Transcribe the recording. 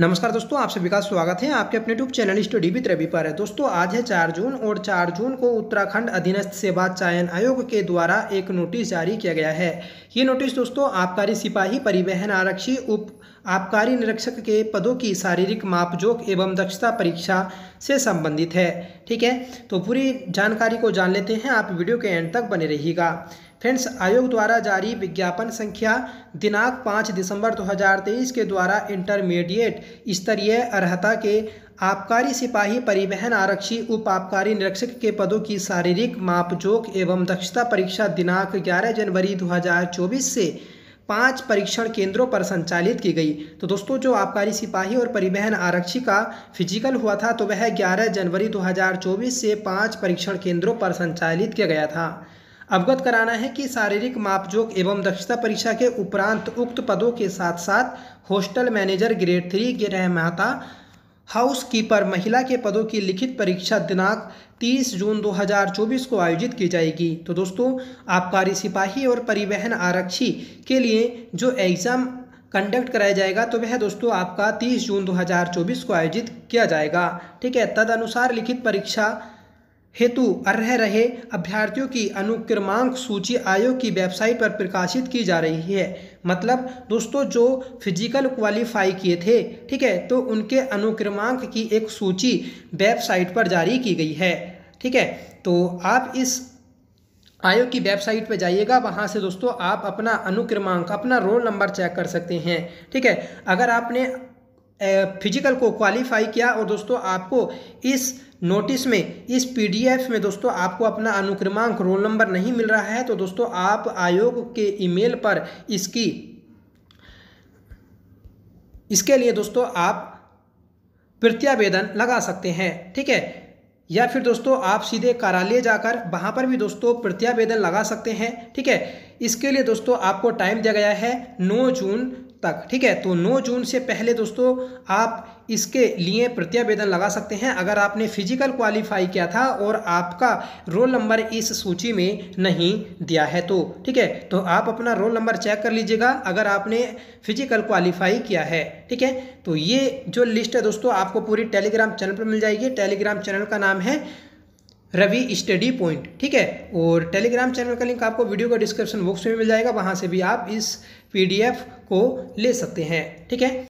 नमस्कार दोस्तों आप सभी का स्वागत है आपके अपने tube channel study with Ravi पर है दोस्तों आज है चार जून और चार जून को उत्तराखंड अधीनस्थ सेवा चयन आयोग के द्वारा एक नोटिस जारी किया गया है ये नोटिस दोस्तों आबकारी सिपाही परिवहन आरक्षी उप आबकारी निरीक्षक के पदों की शारीरिक मापजोक एवं दक्षता परीक्षा से संबंधित है ठीक है तो पूरी जानकारी को जान लेते हैं आप वीडियो के एंड तक बने रहिएगा फ्रेंड्स आयोग द्वारा जारी विज्ञापन संख्या दिनांक पाँच दिसंबर 2023 के द्वारा इंटरमीडिएट स्तरीय अर्हता के आबकारी सिपाही परिवहन आरक्षी उप आबकारी निरीक्षक के पदों की शारीरिक मापजोक एवं दक्षता परीक्षा दिनांक 11 जनवरी 2024 से पांच परीक्षण केंद्रों पर संचालित की गई तो दोस्तों जो आबकारी सिपाही और परिवहन आरक्षी का फिजिकल हुआ था तो वह 11 जनवरी 2024 से पांच परीक्षण केंद्रों पर संचालित किया गया था अवगत कराना है कि शारीरिक मापजोक एवं दक्षता परीक्षा के उपरांत उक्त पदों के साथ साथ हॉस्टल मैनेजर ग्रेड थ्री गृह माता हाउस कीपर महिला के पदों की लिखित परीक्षा दिनांक 30 जून 2024 को आयोजित की जाएगी तो दोस्तों आबकारी सिपाही और परिवहन आरक्षी के लिए जो एग्ज़ाम कंडक्ट कराया जाएगा तो वह दोस्तों आपका 30 जून 2024 को आयोजित किया जाएगा ठीक है तद अनुसार लिखित परीक्षा हेतु अर्ह रहे अभ्यर्थियों की अनुक्रमांक सूची आयोग की वेबसाइट पर प्रकाशित की जा रही है मतलब दोस्तों जो फिजिकल क्वालिफाई किए थे ठीक है तो उनके अनुक्रमांक की एक सूची वेबसाइट पर जारी की गई है ठीक है तो आप इस आयोग की वेबसाइट पर जाइएगा वहाँ से दोस्तों आप अपना अनुक्रमांक अपना रोल नंबर चेक कर सकते हैं ठीक है अगर आपने फिजिकल को क्वालिफाई किया और दोस्तों आपको इस नोटिस में इस पीडीएफ में दोस्तों आपको अपना अनुक्रमांक रोल नंबर नहीं मिल रहा है तो दोस्तों आप आयोग के ईमेल पर इसकी इसके लिए दोस्तों आप प्रत्यावेदन लगा सकते हैं ठीक है या फिर दोस्तों आप सीधे कार्यालय जाकर वहाँ पर भी दोस्तों प्रत्यावेदन लगा सकते हैं ठीक है इसके लिए दोस्तों आपको टाइम दिया गया है 9 जून तक ठीक है तो 9 जून से पहले दोस्तों आप इसके लिए प्रत्यावेदन लगा सकते हैं अगर आपने फिजिकल क्वालिफाई किया था और आपका रोल नंबर इस सूची में नहीं दिया है तो ठीक है तो आप अपना रोल नंबर चेक कर लीजिएगा अगर आपने फिजिकल क्वालिफाई किया है ठीक है तो ये जो लिस्ट है दोस्तों आपको पूरी टेलीग्राम चैनल पर मिल जाएगी टेलीग्राम चैनल का नाम है रवि स्टडी पॉइंट ठीक है और टेलीग्राम चैनल का लिंक आपको वीडियो का डिस्क्रिप्शन बॉक्स में मिल जाएगा वहाँ से भी आप इस पीडीएफ को ले सकते हैं ठीक है